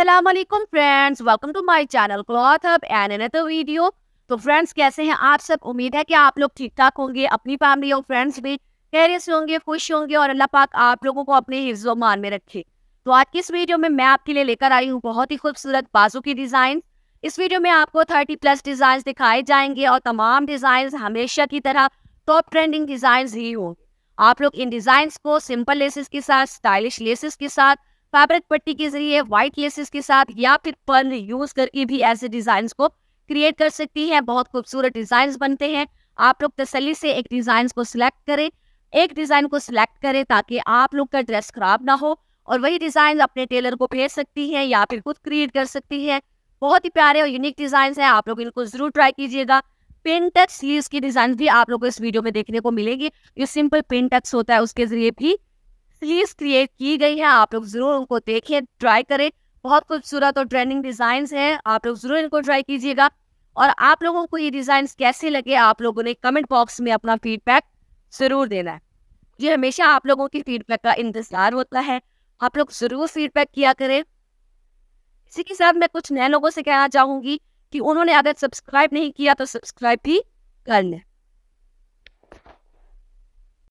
Aslam friends welcome to my channel Cloth Hub and another video तो friends कैसे हैं आप सब उम्मीद है कि आप लोग ठीक ठाक होंगे अपनी फैमिली और फ्रेंड्स भी खैरियत से होंगे खुश होंगे और अल्लाह पाक आप लोगों को अपने हिफ्जो मान में रखे तो आज की इस वीडियो में मैं आपके लिए लेकर आई हूँ बहुत ही खूबसूरत बाजू की डिज़ाइन इस वीडियो में आपको थर्टी प्लस डिज़ाइन दिखाए जाएंगे और तमाम डिज़ाइन हमेशा की तरह टॉप ट्रेंडिंग डिज़ाइन ही होंगे आप लोग इन डिजाइन को सिंपल लेसेस के साथ स्टाइलिश लेसेस के साथ फैब्रिक पट्टी के जरिए व्हाइट लेसेस के साथ या फिर पर्ल यूज करके भी ऐसे डिजाइन को क्रिएट कर सकती है बहुत खूबसूरत डिजाइन बनते हैं आप लोग तसली से एक डिजाइन को सिलेक्ट करें एक डिजाइन को सिलेक्ट करें ताकि आप लोग का ड्रेस खराब ना हो और वही डिजाइन अपने टेलर को भेज सकती है या फिर खुद क्रिएट कर सकती है बहुत ही प्यारे और यूनिक डिजाइन है आप लोग इनको जरूर ट्राई कीजिएगा पिन टच की डिजाइन भी आप लोग को इस वीडियो में देखने को मिलेगी जो सिंपल पिन टच होता है उसके जरिए भी सीरीज क्रिएट की गई है आप लोग जरूर उनको देखें ट्राई करें बहुत खूबसूरत और ट्रेंडिंग डिजाइन हैं आप लोग जरूर इनको ट्राई कीजिएगा और आप लोगों को ये डिजाइन कैसे लगे आप लोगों ने कमेंट बॉक्स में अपना फीडबैक जरूर देना है मुझे हमेशा आप लोगों की फीडबैक का इंतजार होता है आप लोग जरूर फीडबैक किया करें इसी के साथ मैं कुछ नए लोगों से कहना चाहूंगी कि उन्होंने अगर सब्सक्राइब नहीं किया तो सब्सक्राइब भी कर लें